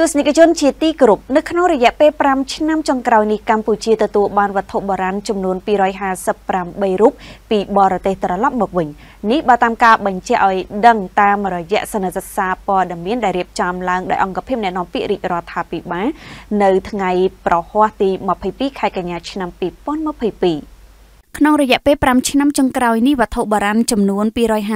ទស្សនិកជនជាទីគោរពនៅក្នុងរយៈពេល5ឆ្នាំចុងក្រោយនេះកម្ពុជាទទួលបានវត្ថុបុរាណចំនួន258រូបពីបរទេសត្រឡប់មកវិញនេះបើតាមការបញ្ជាក់ឲ្យដឹងតាមរយៈសនសុសាព័ត៌មានដែលរៀបចំឡើងដោយអង្គភាពអ្នកនាំពាក្យរាជរដ្ឋាភិបាលនៅថ្ងៃប្រហ័សទី22ខែកញ្ញាឆ្នាំ2022ក្នុងរយៈពេល5ឆ្នាំចុងក្រោយនេះវត្ថុបុរាណចំនួន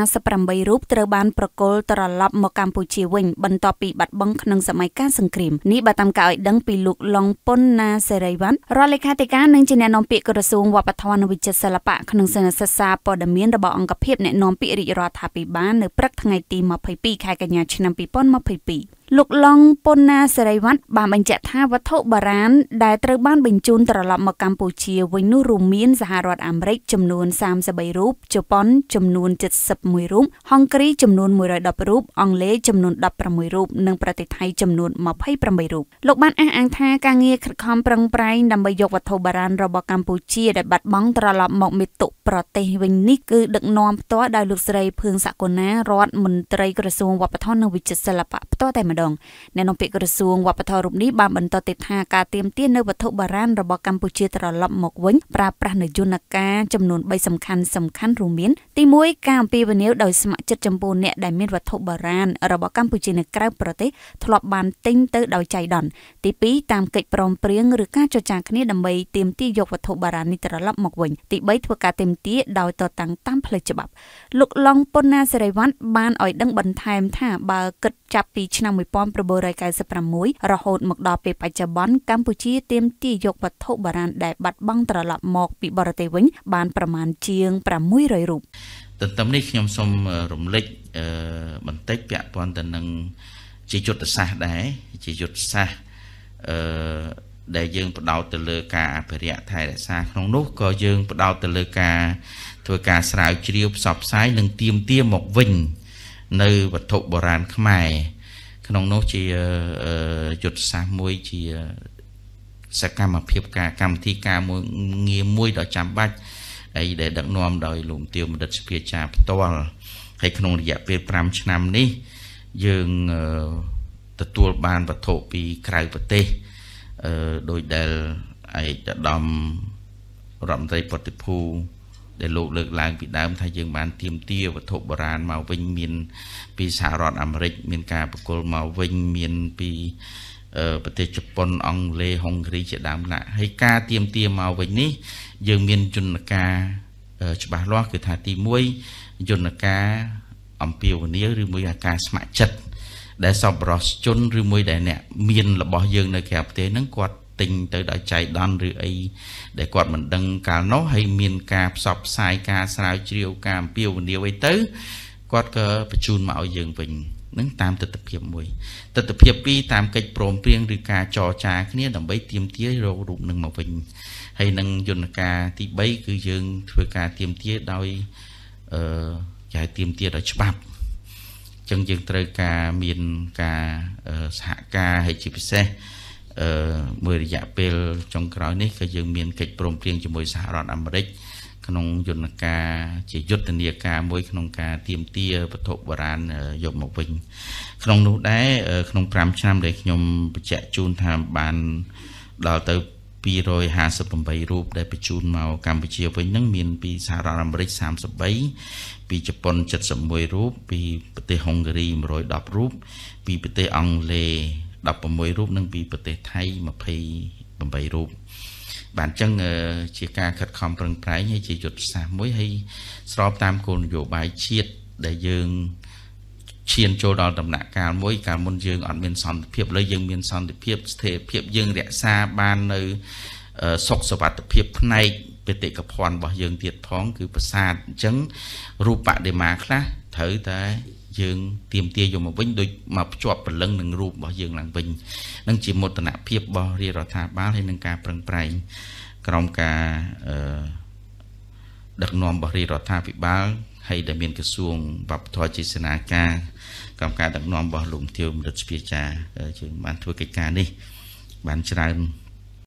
258រូបត្រូវបានប្រគល់ត្រឡប់មកកម្ពុជាវិញបន្ទាប់ពីបាត់បង់ក្នុងសម័យកាលសង្គ្រាមនេះបើតាមការឲ្យដឹងពីលោកឡុងប៉ុនណាសេរីវ៉ាន់រដ្ឋលេខាធិការនិងជាអ្នកនាំពាក្យក្រសួងវប្បធម៌និងវិចិត្រសិល្បៈក្នុងសនសិក្សាព័ត៌មានរបស់អង្គភាពអ្នកនាំពាក្យរាជរដ្ឋាភិបាលនៅព្រឹកថ្ងៃទី22ខែកញ្ញាឆ្នាំ2022លោកឡុងប៉ុនណាសេរីវ័តបានបញ្ជាក់ថាវត្ថុបារាណដែលត្រូវបានបញ្ជូនត្រឡប់មកកម្ពុជាវិញនោះរួមមានសហរដ្ឋអាមេរិកចំនួន33រូបជប៉ុនចំនួន71រូបហុងគ្រីចំនួន110រូបអង់គ្លេសចំនួន16រូបនិងប្រទេសថៃចំនួន28រូបលោកបានអះអាងថាការងារខិតខំប្រឹងប្រែងដើម្បីយកវត្ថុបារាណរបស់កម្ពុជាដែលបាត់បង់ត្រឡប់មកមេតុប្រទេសវិញនេះគឺដឹកនាំផ្ទាល់ដោយលោកស្រីភឿងសកលណារដ្ឋមន្ត្រីក្រសួងវប្បធម៌និងវិចិត្រសិល្បៈផ្ទាល់តែម្ដងម្ដងអ្នកនាំពាក្យក្រសួងវប្បធម៌រូបនេះបានបន្តទៀតថាការទៀមទាននៅវត្ថុបារាណរបស់កម្ពុជាត្រឡប់មកវិញប្រើប្រាស់នៅយន្តការចំនួន3សំខាន់សំខាន់រួមមានទី1ការអំពាវនាវដោយស្ម័គ្រចិត្តចំពោះអ្នកដែលមានវត្ថុបារាណរបស់កម្ពុជានៅក្រៅប្រទេសធ្លាប់បានទិញទៅដោយចៃដន្យទី2តាមកិច្ចព្រមព្រៀងឬការចរចាគ្នាដើម្បីទៀមទាយកវត្ថុបារាណនេះត្រឡប់មកវិញទី3ធ្វើការទៀមទាដោយតតាំងតាមផ្លូវច្បាប់លោកឡុងប៉ុនណាសេរីវ៉ាន់បានឲ្យដឹងបន្ថែមថា បើគិតចាប់ពីឆ្នាំ1996រហូតមកដល់ពេលបច្ចុប្បន្នកម្ពុជាទាមទារយកវត្ថុបុរាណដែលបាត់បង់ត្រឡប់មក ពីបរទេសវិញ បានប្រមាណជាង600រូបទន្ទឹមនេះខ្ញុំសូមរំលឹកបន្តិចពាក់ព័ន្ធទៅនឹងជាយុទ្ធសាស្ត្រដែរជាយុទ្ធសាស្ត្រអឺដែលយើងបដោតទៅលើ ការអភិរក្សថែរក្សាក្នុងនោះក៏យើងបដោតទៅលើការធ្វើការស្រាវជ្រាវផ្សព្វផ្សាយ និងទៀមទាមកវិញនៅវត្ថុបុរាណខ្មែរក្នុងនោះជាយុទ្ធសាស្ត្រមួយជាសកម្មភាពការកម្មវិធីការមួយងារមួយដ៏ចាំបាច់ហើយដែលដឹកនាំដោយលោកទាវបណ្ឌិតស្ភាចាផ្ទាល់ហើយក្នុងរយៈពេល5ឆ្នាំនេះយើងទទួលបានវត្ថុពីក្រៅប្រទេសដោយដែលឯកឧត្តមរដ្ឋមន្ត្រីប្រតិភូដែលលោកលើកឡើងពីដើមថាយើងបានទៀមទាវត្ថុបុរាណមកវិញមាន ពីសហរដ្ឋអាមេរិក មាន ការប្រគល់មកវិញមានពីប្រទេសជប៉ុនអង់គ្លេសហុងគ្រីជាដើមឡាក់ហើយការទៀមទាមកវិញនេះ យើងមានយន្តការច្បាស់លាស់គឺថាទី1យន្តការអំពាវនាវឬមួយការស្ម័គ្រចិត្តដែលសប្បុរសជនឬមួយដែលអ្នកមានរបស់យើងនៅក្រៅប្រទេសហ្នឹងគាត់ទិញទៅដល់ចៃដន្យឬអីដែលគាត់មិនដឹងកាលនោះហើយមានការផ្សព្វផ្សាយការស្រាវជ្រាវការអំពាវនាវអីទៅគាត់ក៏បញ្ជូនមកឲ្យយើងវិញនឹងតាមទស្សនវិជ្ជាមួយទស្សនវិជ្ជាពីរតាមកិច្ចព្រមព្រៀងឬការចរចា គ្នាដើម្បីទៀមទារោគរូបនឹងមកវិញហើយនឹងយន្តការទី3គឺយើងធ្វើការទៀមទាដោយអឺគេហៅទៀមទាដោយច្បាប់អញ្ចឹងយើងត្រូវការមានការសហការហើយជាពិសេសមួយរយៈពេលចុងក្រោយនេះក៏យើងមានកិច្ចព្រមព្រៀងជាមួយសហរដ្ឋអាមេរិកក្នុងយន្តការជាយុទ្ធនាការមួយក្នុងការទៀមទាវត្ថុបុរាណយកមកវិញក្នុងនោះដែរក្នុង5ឆ្នាំដែលខ្ញុំបញ្ជាក់ជូនថាបានដល់ទៅ258រូបដែលបញ្ជូនមកកម្ពុជាវិញហ្នឹងមានពីសហរដ្ឋអាមេរិក33ពីជប៉ុន71រូប ពីប្រទេសហុងហ្គារី110រូបពីប្រទេសអង់គ្លេស16រូបនិងពីប្រទេសថៃ28រូបបាទអញ្ចឹងជាការខិតខំប្រឹងប្រែងហើយជាយុទ្ធសាស្ត្រមួយហើយស្របតាមគោលនយោបាយជាតិដែលយើងឈានចូលដល់ដំណាក់កាលមួយកាលមុនយើងអត់មានសន្តិភាពឥឡូវយើងមានសន្តិភាពស្ថិរភាពយើងរក្សាបាននៅសុខសวัสดิភាពផ្នែកបេតិកភណ្ឌរបស់យើងទៀតផងគឺប្រាសាទអញ្ចឹងរូបបដិមាខ្លះត្រូវតែយើងទៀមទាយកមកវិញដូចមកភ្ជាប់ព្រលឹងនឹងរូបរបស់យើងឡើងវិញនឹងជាមោទនភាពរបស់រាជរដ្ឋាភិបាលហើយនឹងការប្រឹងប្រែងក្រោមការអឺដឹកនាំរបស់រាជរដ្ឋាភិបាលហើយដែលមានក្រសួងវប្បធម៌ជាសេនាការ កម្មការដឹកនាំរបស់លោកធាវមរិទ្ធស្ភាចាជាបានធ្វើកិច្ចការនេះបានច្រើន